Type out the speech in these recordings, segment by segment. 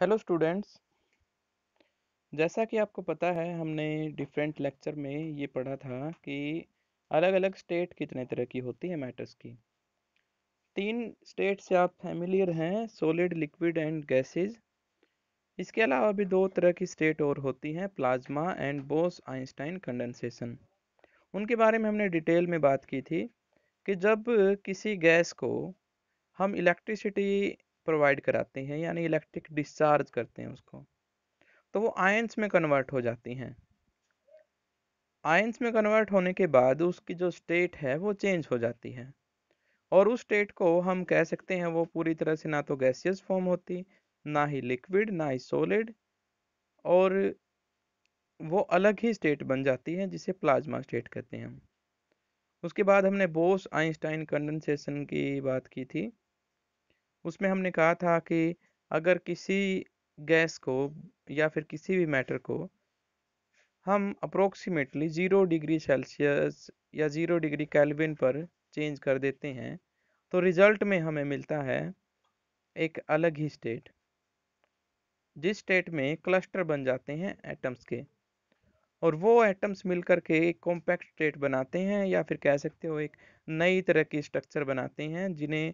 hello students जैसा कि आपको पता है हमने डिफरेंट लेक्चर में ये पढ़ा था कि अलग अलग स्टेट कितने तरह की होती है मैटर्स की तीन स्टेट से आप फैमिलियर हैं सॉलिड लिक्विड एंड गैसेस इसके अलावा भी दो तरह की स्टेट और होती हैं plasma and Bose Einstein condensation उनके बारे में हमने डिटेल में बात की थी कि जब किसी गैस को हम इलेक्ट्रिसिटी प्रोवाइड कराते हैं यानी इलेक्ट्रिक डिस्चार्ज करते हैं उसको तो वो आयंस में कन्वर्ट हो जाती हैं आयंस में कन्वर्ट होने के बाद उसकी जो स्टेट है वो चेंज हो जाती है और उस स्टेट को हम कह सकते हैं वो पूरी तरह से ना तो गैसियस फॉर्म होती ना ही लिक्विड ना ही सोलिड और वो अलग ही स्टेट बन जाती है जिसे प्लाज्मा स्टेट कहते हैं उसके बाद हमने बोस आइंस्टाइन कंडेंसेशन की बात की थी उसमें हमने कहा था कि अगर किसी गैस को या फिर किसी भी मैटर को हम अप्रोक्सीमेटली ज़ीरो डिग्री सेल्सियस या ज़ीरो डिग्री कैलविन पर चेंज कर देते हैं तो रिज़ल्ट में हमें मिलता है एक अलग ही स्टेट जिस स्टेट में क्लस्टर बन जाते हैं एटम्स के और वो एटम्स मिलकर के एक कॉम्पैक्ट स्टेट बनाते हैं या फिर कह सकते हो एक नई तरह की स्ट्रक्चर बनाते हैं जिन्हें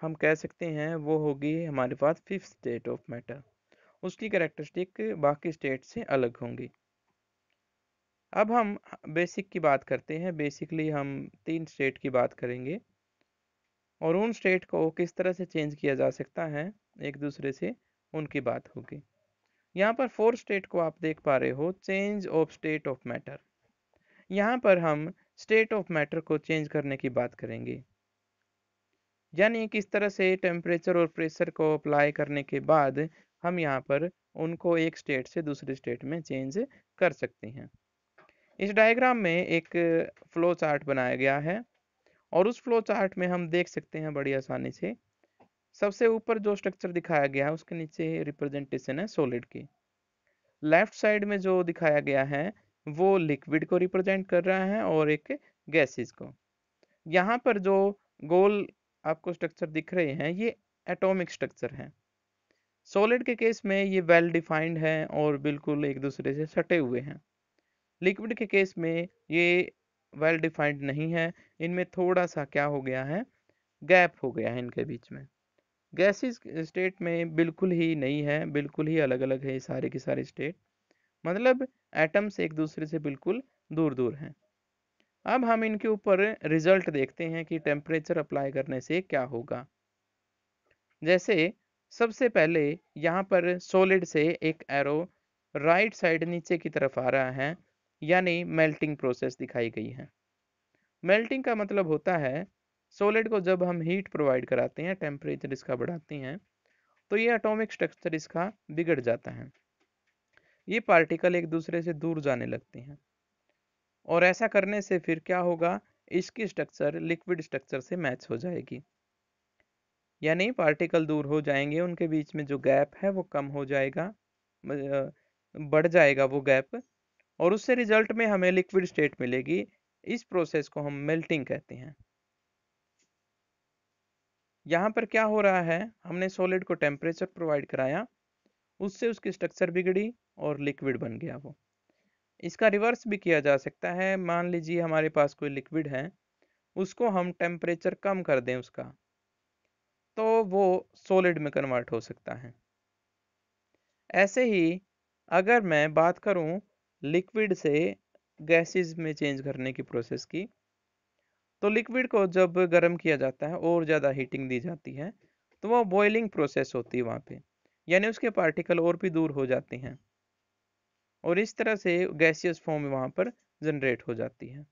हम कह सकते हैं वो होगी हमारे पास फिफ्थ स्टेट ऑफ मैटर उसकी करेक्टरिस्टिक बाकी स्टेट से अलग होंगी अब हम बेसिक की बात करते हैं बेसिकली हम तीन स्टेट की बात करेंगे और उन स्टेट को किस तरह से चेंज किया जा सकता है एक दूसरे से उनकी बात होगी यहाँ पर फोर स्टेट को आप देख पा रहे हो change of state of matter यहाँ पर हम स्टेट ऑफ मैटर को चेंज करने की बात करेंगे यानी किस तरह से टेम्परेचर और प्रेशर को अप्लाई करने के बाद हम यहाँ पर उनको एक स्टेट से दूसरे स्टेट में चेंज कर सकते हैं इस डायग्राम में एक फ्लो चार्ट बनाया गया है और उस फ्लो चार्ट में हम देख सकते हैं बड़ी आसानी से सबसे ऊपर जो स्ट्रक्चर दिखाया गया है उसके नीचे रिप्रेजेंटेशन है सॉलिड की लेफ्ट साइड में जो दिखाया गया है वो लिक्विड को रिप्रेजेंट कर रहा है और एक गैसेस को यहाँ पर जो गोल आपको स्ट्रक्चर दिख रहे हैं ये एटॉमिक स्ट्रक्चर हैं सॉलिड के केस में ये वेल डिफाइंड हैं और बिल्कुल एक दूसरे से सटे हुए हैं लिक्विड के केस में ये वेल डिफाइंड नहीं है इनमें थोड़ा सा क्या हो गया है गैप हो गया है इनके बीच में गैसेस स्टेट में बिल्कुल ही नहीं है बिल्कुल ही अलग अलग है सारे के सारे स्टेट मतलब एटम्स एक दूसरे से बिल्कुल दूर दूर हैं अब हम इनके ऊपर रिजल्ट देखते हैं कि टेम्परेचर अप्लाई करने से क्या होगा जैसे सबसे पहले यहाँ पर सॉलिड से एक एरो राइट साइड नीचे की तरफ आ रहा है यानी मेल्टिंग प्रोसेस दिखाई गई है मेल्टिंग का मतलब होता है सॉलिड को जब हम हीट प्रोवाइड कराते हैं टेम्परेचर इसका बढ़ाते हैं तो ये एटॉमिक स्ट्रक्चर इसका बिगड़ जाता है ये पार्टिकल एक दूसरे से दूर जाने लगते हैं और ऐसा करने से फिर क्या होगा इसकी स्ट्रक्चर लिक्विड स्ट्रक्चर से मैच हो जाएगी यानी पार्टिकल दूर हो जाएंगे उनके बीच में जो गैप है वो कम हो जाएगा बढ़ जाएगा वो गैप और उससे रिजल्ट में हमें लिक्विड स्टेट मिलेगी इस प्रोसेस को हम मेल्टिंग कहते हैं यहाँ पर क्या हो रहा है हमने सॉलिड को टेम्परेचर प्रोवाइड कराया उससे उसकी स्ट्रक्चर बिगड़ी और लिक्विड बन गया वो इसका रिवर्स भी किया जा सकता है मान लीजिए हमारे पास कोई लिक्विड है उसको हम टेम्परेचर कम कर दें उसका तो वो सॉलिड में कन्वर्ट हो सकता है ऐसे ही अगर मैं बात करूं लिक्विड से गैसेस में चेंज करने की प्रोसेस की तो लिक्विड को जब गर्म किया जाता है और ज़्यादा हीटिंग दी जाती है तो वो बॉयलिंग प्रोसेस होती है वहाँ पे यानी उसके पार्टिकल और भी दूर हो जाते हैं और इस तरह से गैसियस फॉर्म वहाँ पर जनरेट हो जाती है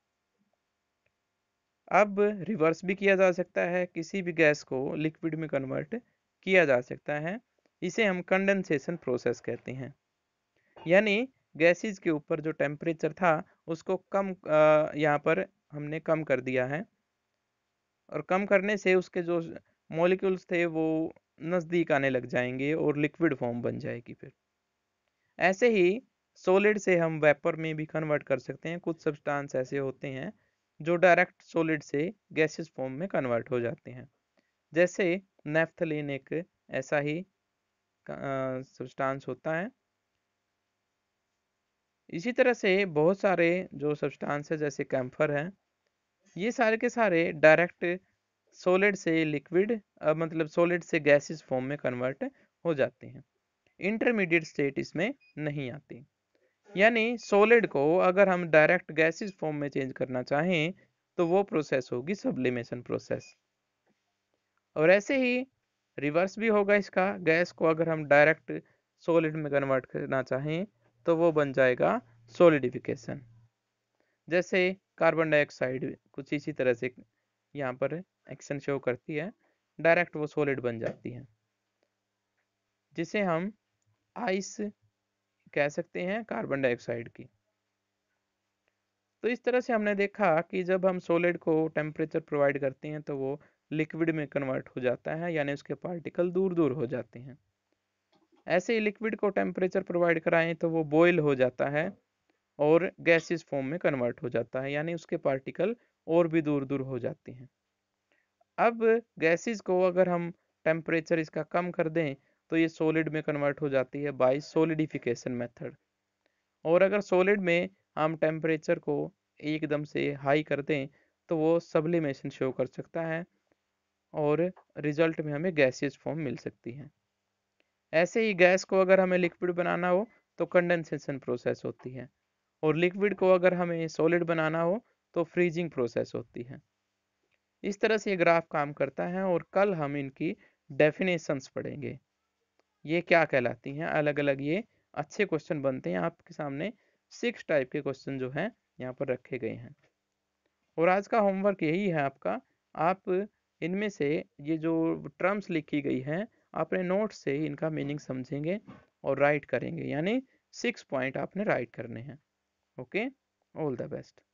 अब रिवर्स भी किया जा सकता है किसी भी गैस को लिक्विड में कन्वर्ट किया जा सकता है इसे हम कंडेंसेशन प्रोसेस कहते हैं यानी गैसेस के ऊपर जो टेम्परेचर था उसको कम यहाँ पर हमने कम कर दिया है और कम करने से उसके जो मॉलिक्यूल्स थे वो नज़दीक आने लग जाएंगे और लिक्विड फॉर्म बन जाएगी फिर ऐसे ही सोलिड से हम वेपर में भी कन्वर्ट कर सकते हैं कुछ सब्सटेंस ऐसे होते हैं जो डायरेक्ट सोलिड से गैसेस फॉर्म में कन्वर्ट हो जाते हैं जैसे नेफ्थलीन एक ऐसा ही सब्सटेंस होता है इसी तरह से बहुत सारे जो सब्सटेंस है जैसे कैम्फर हैं ये सारे के सारे डायरेक्ट सोलिड से लिक्विड मतलब सोलिड से गैसेस फॉर्म में कन्वर्ट हो जाते हैं इंटरमीडिएट स्टेट इसमें नहीं आती यानी सॉलिड को अगर हम डायरेक्ट गैसेस फॉर्म में चेंज करना चाहें तो वो प्रोसेस होगी सब्लिमेशन प्रोसेस और ऐसे ही रिवर्स भी होगा इसका गैस को अगर हम डायरेक्ट सॉलिड में कन्वर्ट करना चाहें तो वो बन जाएगा सोलिडिफिकेशन जैसे कार्बन डाइऑक्साइड कुछ इसी तरह से यहाँ पर एक्शन शो करती है डायरेक्ट वो सॉलिड बन जाती है जिसे हम आइस कह सकते हैं कार्बन डाइऑक्साइड की तो इस तरह से हमने देखा कि जब हम सोलिड को टेम्परेचर प्रोवाइड करते हैं तो वो लिक्विड में कन्वर्ट हो जाता है यानी उसके पार्टिकल दूर दूर हो जाते हैं ऐसे ही लिक्विड को टेम्परेचर प्रोवाइड कराएं तो वो बॉयल हो जाता है और गैसेस फॉर्म में कन्वर्ट हो जाता है यानी उसके पार्टिकल और भी दूर दूर हो जाते हैं अब गैसेस को अगर हम टेम्परेचर इसका कम कर दें तो ये सॉलिड में कन्वर्ट हो जाती है बाई सोलिडिफिकेशन मेथड और अगर सॉलिड में हम टेम्परेचर को एकदम से हाई कर दें तो वो सब्लिमेशन शो कर सकता है और रिजल्ट में हमें गैसियस फॉर्म मिल सकती है ऐसे ही गैस को अगर हमें लिक्विड बनाना हो तो कंडेंसेशन प्रोसेस होती है और लिक्विड को अगर हमें सॉलिड बनाना हो तो फ्रीजिंग प्रोसेस होती है इस तरह से ये ग्राफ काम करता है और कल हम इनकी डेफिनेशंस पढ़ेंगे ये क्या कहलाती हैं अलग अलग ये अच्छे क्वेश्चन बनते हैं आपके सामने सिक्स टाइप के क्वेश्चन जो हैं यहाँ पर रखे गए हैं और आज का होमवर्क यही है आपका आप इनमें से ये जो टर्म्स लिखी गई हैं आपने नोट से इनका मीनिंग समझेंगे और राइट करेंगे यानी सिक्स पॉइंट आपने राइट करने हैं ओके ऑल द बेस्ट